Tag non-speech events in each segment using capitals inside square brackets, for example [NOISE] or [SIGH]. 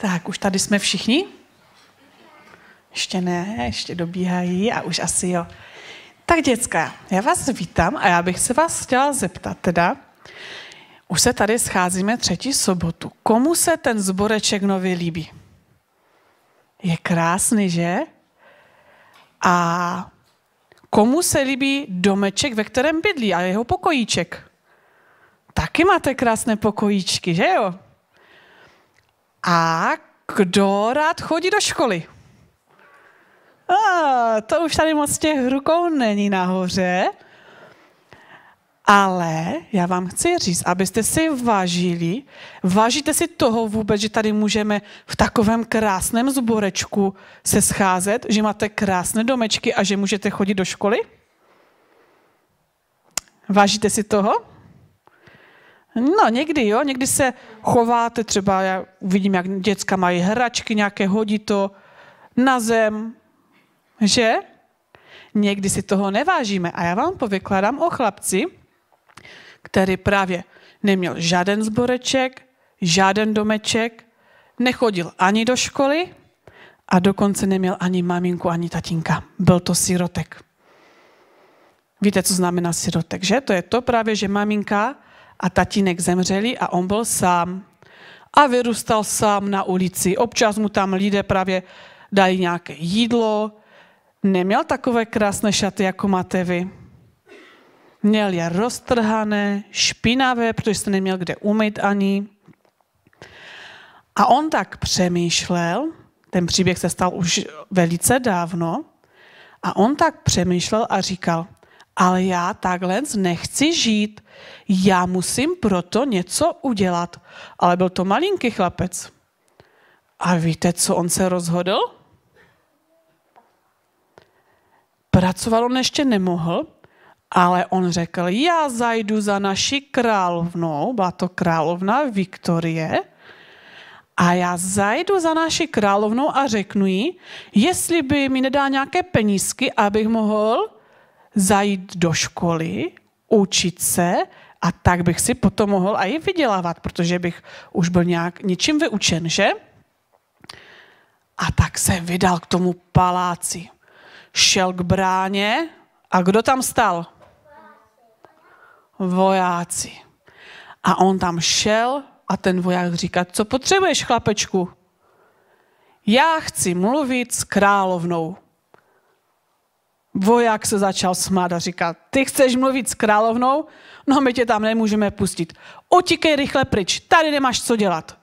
Tak, už tady jsme všichni? Ještě ne, ještě dobíhají a už asi jo. Tak děcka, já vás vítám a já bych se vás chtěla zeptat teda, už se tady scházíme třetí sobotu. Komu se ten zboreček nově líbí? Je krásný, že? A komu se líbí domeček, ve kterém bydlí a jeho pokojíček? Taky máte krásné pokojíčky, že jo? A kdo rád chodí do školy? A, to už tady moc těch rukou není nahoře. Ale já vám chci říct, abyste si vážili, vážíte si toho vůbec, že tady můžeme v takovém krásném zborečku se scházet, že máte krásné domečky a že můžete chodit do školy? Vážíte si toho? No, někdy jo, někdy se chováte, třeba já vidím, jak děcka mají hračky nějaké, hodí to na zem, že? Někdy si toho nevážíme. A já vám povykládám o chlapci, který právě neměl žádný zboreček, žádný domeček, nechodil ani do školy a dokonce neměl ani maminku, ani tatínka. Byl to sirotek. Víte, co znamená sirotek, že? To je to právě, že maminka a tatínek zemřeli a on byl sám. A vyrůstal sám na ulici. Občas mu tam lidé právě dali nějaké jídlo. Neměl takové krásné šaty, jako máte vy. Měl je roztrhané, špinavé, protože se neměl kde umýt ani. A on tak přemýšlel, ten příběh se stal už velice dávno, a on tak přemýšlel a říkal – ale já takhle nechci žít. Já musím proto něco udělat. Ale byl to malinký chlapec. A víte, co on se rozhodl? Pracoval on ještě nemohl, ale on řekl, já zajdu za naší královnou, byla to královna Viktorie, a já zajdu za naší královnou a řeknu jí, jestli by mi nedá nějaké penízky, abych mohl zajít do školy, učit se a tak bych si potom mohl i vydělávat, protože bych už byl nějak něčím vyučen, že? A tak se vydal k tomu paláci. Šel k bráně a kdo tam stal? Vojáci. A on tam šel a ten voják říká, co potřebuješ, chlapečku? Já chci mluvit s královnou. Voják se začal smát a říká, ty chceš mluvit s královnou? No my tě tam nemůžeme pustit. Utíkej rychle pryč, tady nemáš co dělat.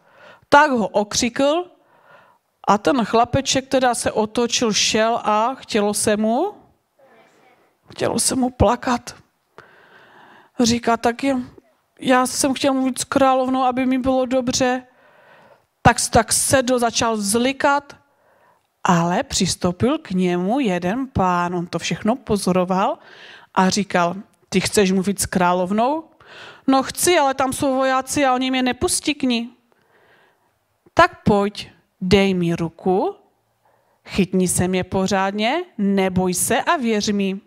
Tak ho okřikl a ten chlapeček teda se otočil, šel a chtělo se mu, chtělo se mu plakat. Říká, tak je, já jsem chtěl mluvit s královnou, aby mi bylo dobře. Tak, tak sedl, začal zlikat ale přistoupil k němu jeden pán, on to všechno pozoroval a říkal, ty chceš mluvit s královnou? No chci, ale tam jsou vojáci a oni mě nepustí k ní. Tak pojď, dej mi ruku, chytni se mě pořádně, neboj se a věř mi.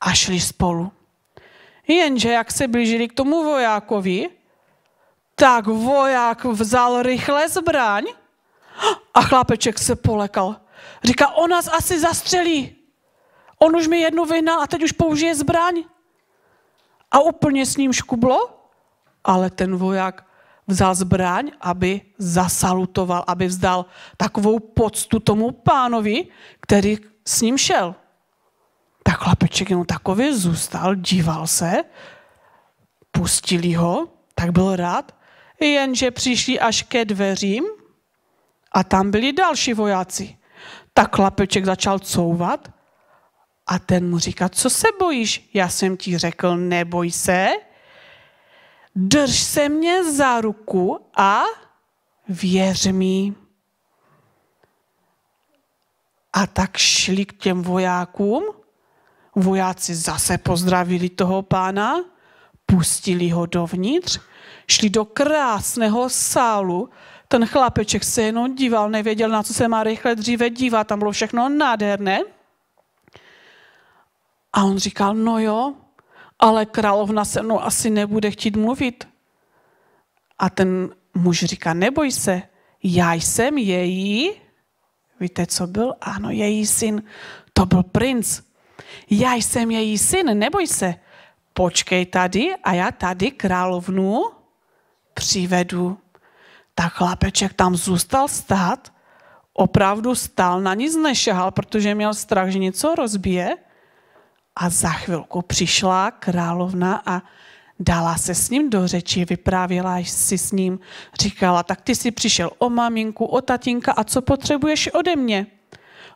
A šli spolu. Jenže jak se blížili k tomu vojákovi, tak voják vzal rychle zbraň [GASPS] A chlápeček se polekal. Říká, on nás asi zastřelí. On už mi jednu vyhnal a teď už použije zbraň. A úplně s ním škublo, ale ten voják vzal zbraň, aby zasalutoval, aby vzdal takovou poctu tomu pánovi, který s ním šel. Tak chlapeček jenom takový zůstal, díval se, pustili ho, tak byl rád, jenže přišli až ke dveřím a tam byli další vojáci. Tak chlapeček začal couvat a ten mu říká, co se bojíš? Já jsem ti řekl, neboj se, drž se mě za ruku a věř mi. A tak šli k těm vojákům, vojáci zase pozdravili toho pána, pustili ho dovnitř, šli do krásného sálu, ten chlapeček se jenom díval, nevěděl, na co se má rychle dříve dívat, tam bylo všechno nádherné. A on říkal, no jo, ale královna se mnou asi nebude chtít mluvit. A ten muž říká, neboj se, já jsem její, víte, co byl? Ano, její syn, to byl princ. Já jsem její syn, neboj se, počkej tady a já tady královnu přivedu tak chlapeček tam zůstal stát, opravdu stál, na nic nešehal, protože měl strach, že něco rozbije. A za chvilku přišla královna a dala se s ním do řeči, vyprávěla si s ním, říkala, tak ty si přišel o maminku, o tatínka a co potřebuješ ode mě?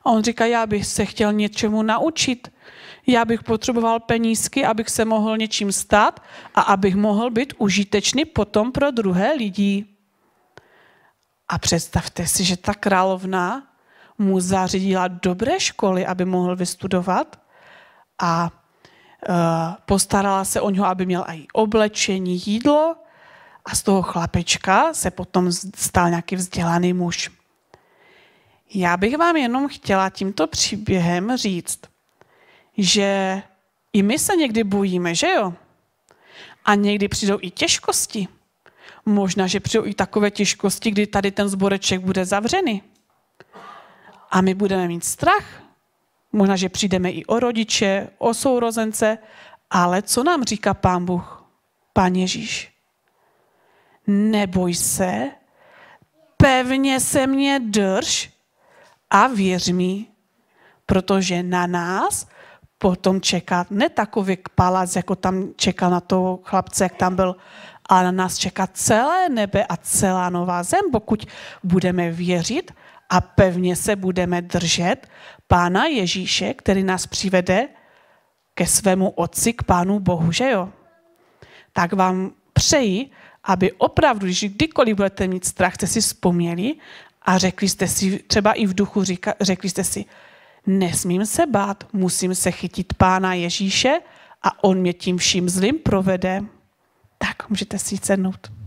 A on říká, já bych se chtěl něčemu naučit. Já bych potřeboval penízky, abych se mohl něčím stát a abych mohl být užitečný potom pro druhé lidi. A představte si, že ta královna mu zařídila dobré školy, aby mohl vystudovat a e, postarala se o něho, aby měl i oblečení, jídlo a z toho chlapečka se potom stal nějaký vzdělaný muž. Já bych vám jenom chtěla tímto příběhem říct, že i my se někdy bojíme, že jo? A někdy přijdou i těžkosti možná, že přijou i takové těžkosti, kdy tady ten zboreček bude zavřený. A my budeme mít strach. Možná, že přijdeme i o rodiče, o sourozence, ale co nám říká pán Bůh, pán Ježíš? Neboj se, pevně se mě drž a věř mi, protože na nás potom čeká ne takový palác jako tam čekal na toho chlapce, jak tam byl ale na nás čeká celé nebe a celá nová zem, pokud budeme věřit a pevně se budeme držet Pána Ježíše, který nás přivede ke svému otci, k Pánu Bohu, že jo? Tak vám přeji, aby opravdu, když kdykoliv budete mít strach, jste si vzpomněli a řekli jste si, třeba i v duchu říka, řekli jste si, nesmím se bát, musím se chytit Pána Ježíše a on mě tím vším zlým provede tak můžete si sednout.